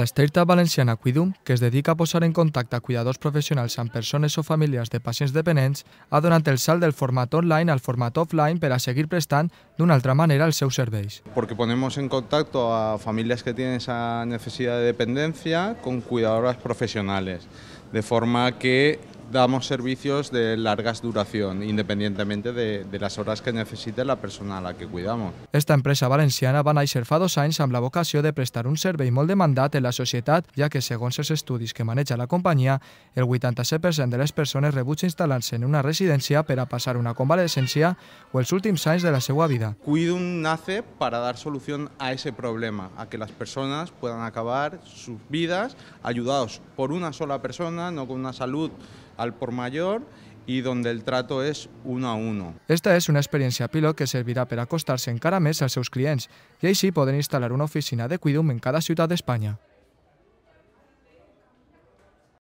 startup Valenciana Cuidum, que es dedica a posar en contacte cuidadors professionals amb persones o famílies de pacients dependents, ha donat el salt del format online al format offline per a seguir prestant d'una altra manera els seus serveis. Porque ponemos en contacto a familias que tienen esa necesidad de dependencia con cuidadoras profesionales, de forma que damos servicios de largas duración, independientemente de, las horas que necesite la persona a la que cuidamos. Esta empresa valenciana va a fa dos anys amb la vocació de prestar un servei molt demandat en la societat, ja que segons els estudis que maneja la compañía el 87% de les persones rebutja instalarse en una residencia per a passar una convalescència o els últims anys de la seva vida. Cuidum nace para dar solución a ese problema, a que las personas puedan acabar sus vidas ayudados por una sola persona, no con una salud al por mayor y donde el trato és uno a uno. Esta és una experiència pilo que servirà per acostar-se encara més als seus clients i així poden instal·lar una oficina de Cuidum en cada ciutat d'Espanya.